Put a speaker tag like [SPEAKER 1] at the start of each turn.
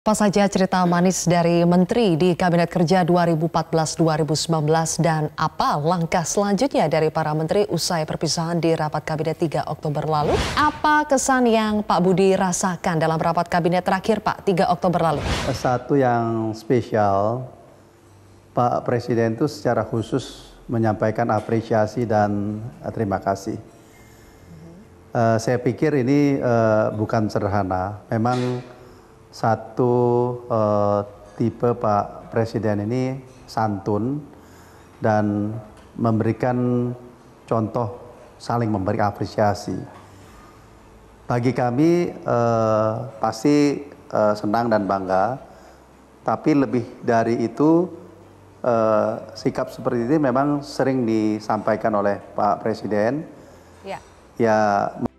[SPEAKER 1] Apa saja cerita manis dari Menteri di Kabinet Kerja 2014-2019 dan apa langkah selanjutnya dari para Menteri usai perpisahan di Rapat Kabinet 3 Oktober lalu? Apa kesan yang Pak Budi rasakan dalam Rapat Kabinet terakhir Pak 3 Oktober
[SPEAKER 2] lalu? Satu yang spesial, Pak Presiden itu secara khusus menyampaikan apresiasi dan eh, terima kasih. Uh, saya pikir ini uh, bukan sederhana, memang satu uh, tipe Pak Presiden ini santun dan memberikan contoh saling memberi apresiasi. Bagi kami uh, pasti uh, senang dan bangga, tapi lebih dari itu uh, sikap seperti ini memang sering disampaikan oleh Pak Presiden. Ya. Ya.